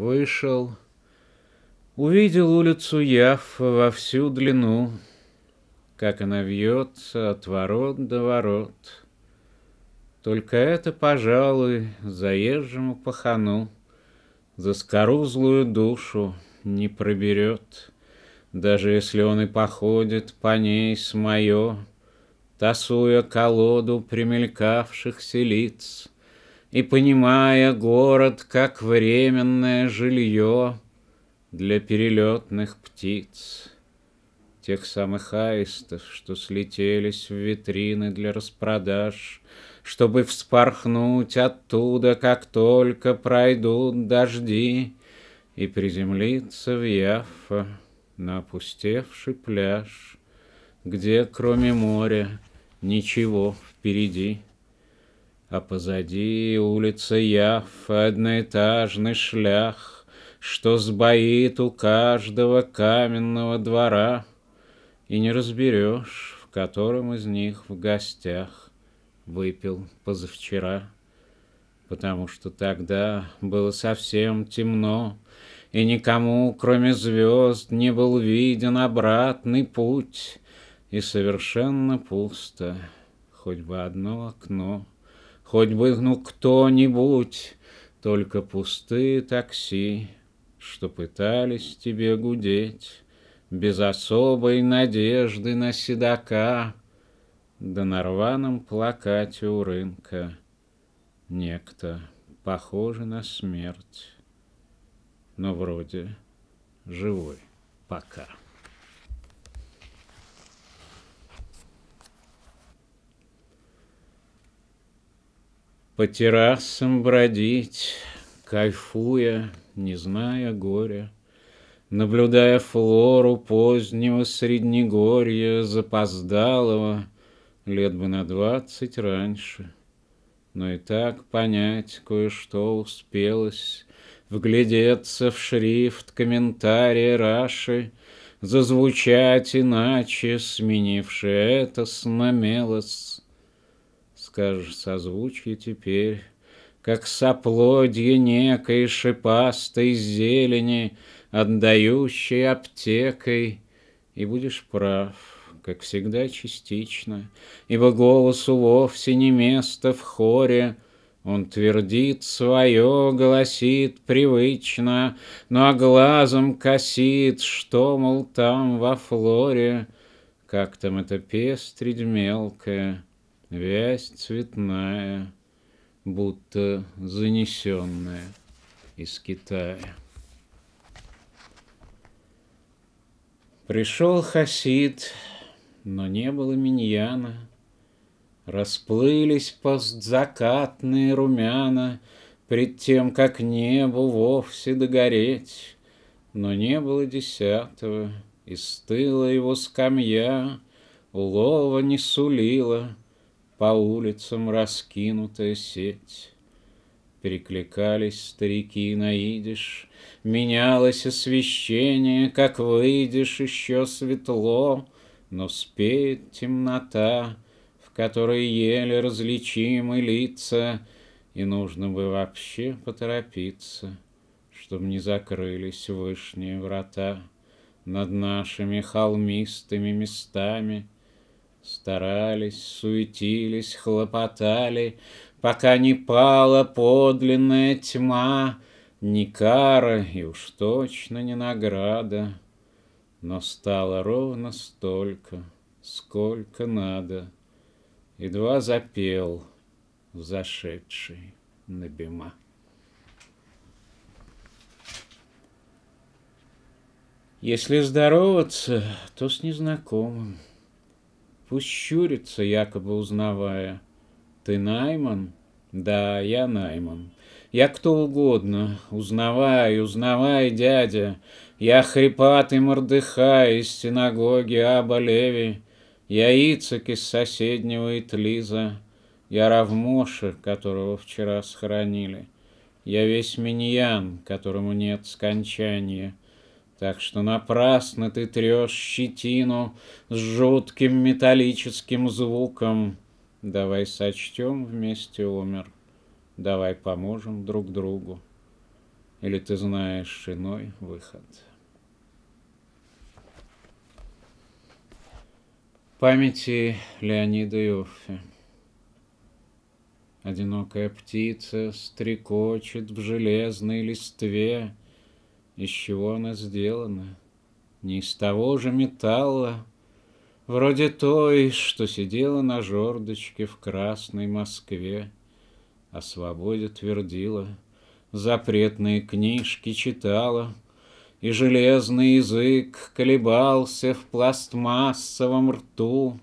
Вышел, увидел улицу Яффа во всю длину, как она вьется от ворот до ворот. Только это, пожалуй, заезжему пахану за скорузлую душу не проберет, даже если он и походит по ней с моё, тасуя колоду примелькавшихся лиц — и понимая город как временное жилье для перелетных птиц, тех самых аистов, что слетелись в витрины для распродаж, чтобы вспорхнуть оттуда, как только пройдут дожди, и приземлиться в Яффа на опустевший пляж, где кроме моря ничего впереди. А позади улица Яф, одноэтажный шлях, Что сбоит у каждого каменного двора, И не разберешь, в котором из них в гостях Выпил позавчера. Потому что тогда было совсем темно, и никому, кроме звезд, не был виден обратный путь, и совершенно пусто, хоть бы одно окно. Хоть бы ну кто-нибудь, только пустые такси, Что пытались тебе гудеть, Без особой надежды на седока, Да на рваном плакате у рынка Некто, похожий на смерть, Но вроде живой пока. По террасам бродить, кайфуя, не зная горя, Наблюдая флору позднего среднегорья, запоздалого, Лет бы на двадцать раньше. Но и так понять кое-что успелось, Вглядеться в шрифт комментария Раши, Зазвучать иначе, сменивший это с скажешь созвучье теперь, Как соплодье некой шипастой зелени, Отдающей аптекой, и будешь прав, как всегда частично, Ибо голосу вовсе не место в хоре, он твердит свое, голосит привычно, но ну а глазом косит, что, мол, там во флоре, как там это пестрить мелкое — Вязь цветная, будто занесенная из Китая. Пришел хасид, но не было миньяна. Расплылись постзакатные румяна Пред тем, как небо вовсе догореть. Но не было десятого, и стыла его скамья, Улова не сулила — по улицам раскинутая сеть. Перекликались старики на идиш, Менялось освещение, как выйдешь, еще светло, Но спеет темнота, в которой еле различимы лица, И нужно бы вообще поторопиться, Чтоб не закрылись вышние врата Над нашими холмистыми местами — Старались, суетились, хлопотали, Пока не пала подлинная тьма, Ни кара и уж точно не награда, Но стало ровно столько, сколько надо, Едва запел зашедший на бима. Если здороваться, то с незнакомым — Пусть щурится, якобы узнавая. Ты Найман? Да, я Найман. Я кто угодно. Узнавай, узнавай, дядя. Я хрипатый Мордыхай из синагоги Аба Леви. Я Ицек из соседнего Итлиза. Я Равмоша, которого вчера схоронили. Я весь миньян, которому нет скончания. Так что напрасно ты трешь щетину С жутким металлическим звуком. Давай сочтем вместе умер, Давай поможем друг другу. Или ты знаешь иной выход? Памяти Леонида Иоффе Одинокая птица стрекочет в железной листве, из чего она сделана? Не из того же металла, Вроде той, что сидела на жердочке в красной Москве, О свободе твердила, запретные книжки читала, И железный язык колебался в пластмассовом рту,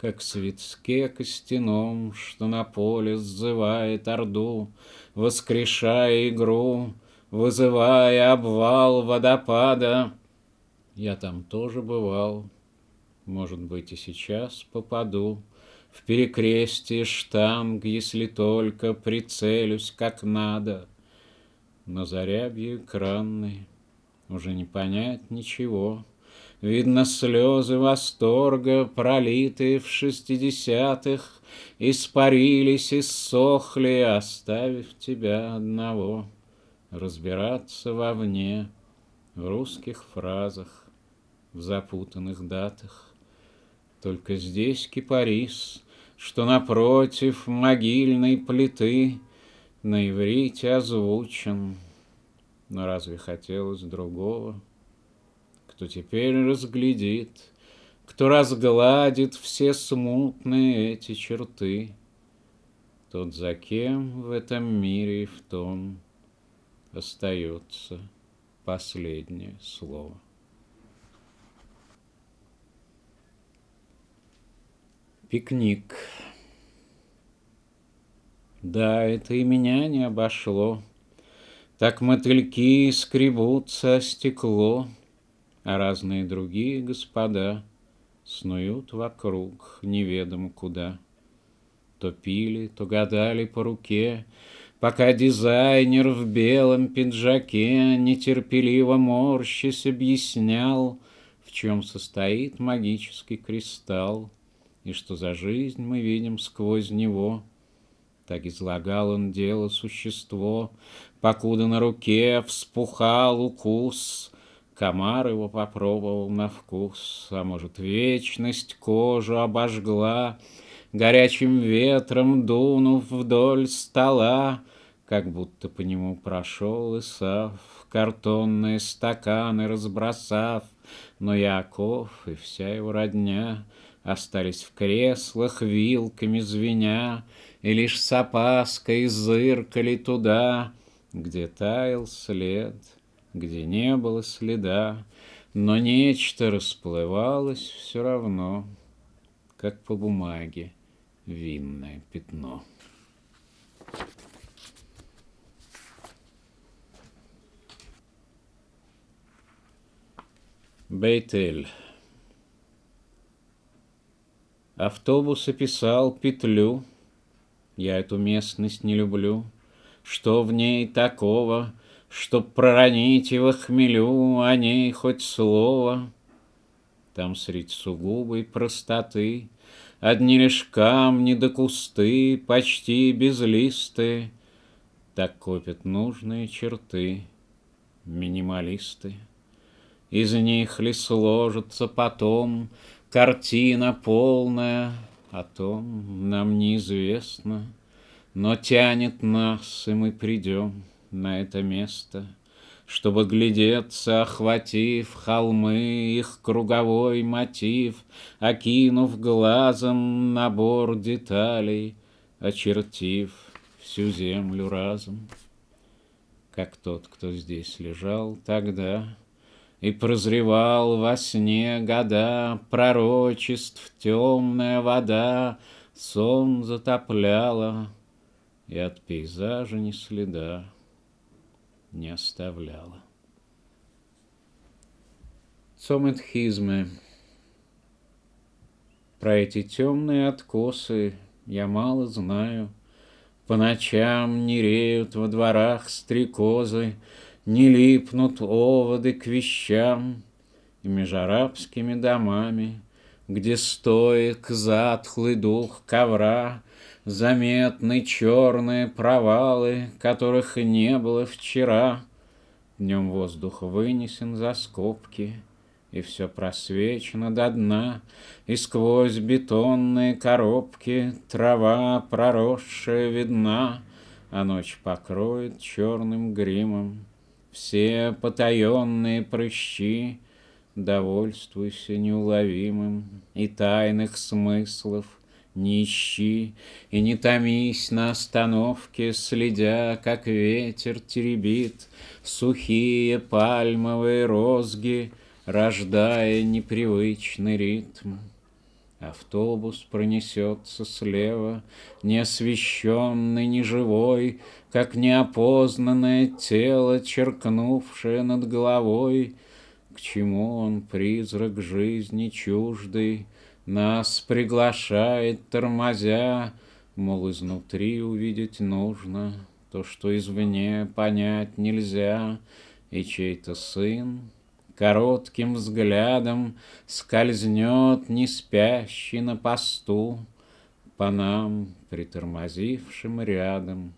как в свитке костяном, что на поле сзывает орду, воскрешая игру, вызывая обвал водопада. Я там тоже бывал, может быть, и сейчас попаду в перекрестие штанг, если только прицелюсь как надо. На зарябье экранной уже не понять ничего. Видно слезы восторга, пролитые в шестидесятых, Испарились и сохли, оставив тебя одного разбираться вовне, в русских фразах, в запутанных датах. Только здесь кипарис, что напротив могильной плиты на иврите озвучен. Но разве хотелось другого? Кто теперь разглядит, кто разгладит все смутные эти черты, Тот за кем в этом мире и в том остается последнее слово. Пикник. Да, это и меня не обошло. Так мотыльки скребутся о стекло, А разные другие господа Снуют вокруг неведомо куда. То пили, то гадали по руке, пока дизайнер в белом пиджаке нетерпеливо морщись объяснял, в чем состоит магический кристалл и что за жизнь мы видим сквозь него. Так излагал он дело существо, покуда на руке вспухал укус, комар его попробовал на вкус, а может, вечность кожу обожгла — горячим ветром дунув вдоль стола, как будто по нему прошел и сав картонные стаканы разбросав, но Яков и вся его родня остались в креслах вилками звеня, и лишь с опаской зыркали туда, где таял след, где не было следа, но нечто расплывалось все равно, как по бумаге винное пятно. Бейтель. Автобус описал петлю. Я эту местность не люблю. Что в ней такого, чтоб проронить его хмелю, о ней хоть слово? Там средь сугубой простоты Одни лишь камни да кусты, почти безлистые, Так копят нужные черты минималисты. Из них ли сложится потом Картина полная, о том нам неизвестно, Но тянет нас, и мы придем на это место — чтобы глядеться, охватив холмы, их круговой мотив, Окинув глазом набор деталей, очертив всю землю разом. Как тот, кто здесь лежал тогда, и прозревал во сне года Пророчеств темная вода, сон затопляла, И от пейзажа ни следа не оставляла. Цометхизмы. Про эти темные откосы я мало знаю. По ночам не реют во дворах стрекозы, Не липнут оводы к вещам и между арабскими домами, Где стоек затхлый дух ковра, Заметны черные провалы, которых не было вчера. Днем воздух вынесен за скобки, и все просвечено до дна, И сквозь бетонные коробки Трава проросшая видна, А ночь покроет черным гримом Все потаенные прыщи. Довольствуйся неуловимым и тайных смыслов — нищи и не томись на остановке, Следя, как ветер теребит Сухие пальмовые розги, Рождая непривычный ритм. Автобус пронесется слева, Неосвещенный, неживой, Как неопознанное тело, Черкнувшее над головой. К чему он, призрак жизни чуждый, нас приглашает, тормозя, Мол, изнутри увидеть нужно То, что извне понять нельзя. И чей-то сын коротким взглядом Скользнет не спящий на посту По нам, притормозившим рядом,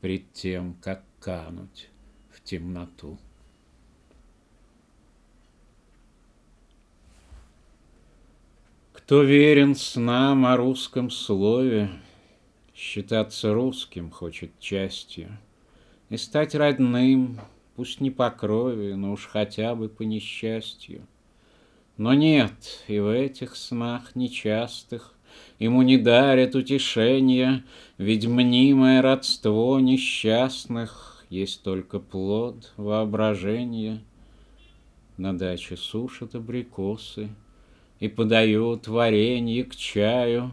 Пред тем, как кануть в темноту. Кто верен снам о русском слове, Считаться русским хочет частью, И стать родным, пусть не по крови, Но уж хотя бы по несчастью. Но нет, и в этих снах нечастых Ему не дарят утешения, Ведь мнимое родство несчастных Есть только плод воображения. На даче сушат абрикосы — и подают варенье к чаю.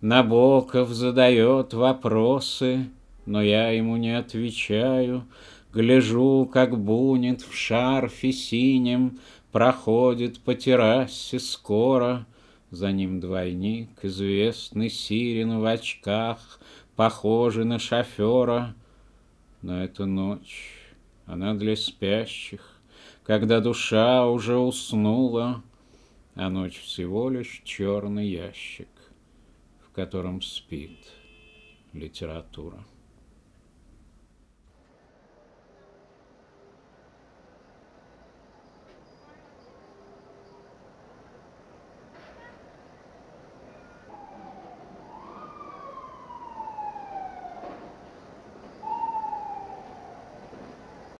Набоков задает вопросы, но я ему не отвечаю. Гляжу, как бунет в шарфе синем, проходит по террасе скоро. За ним двойник, известный сирен в очках, похожий на шофера. Но эта ночь, она для спящих, когда душа уже уснула, а ночь всего лишь черный ящик, в котором спит литература.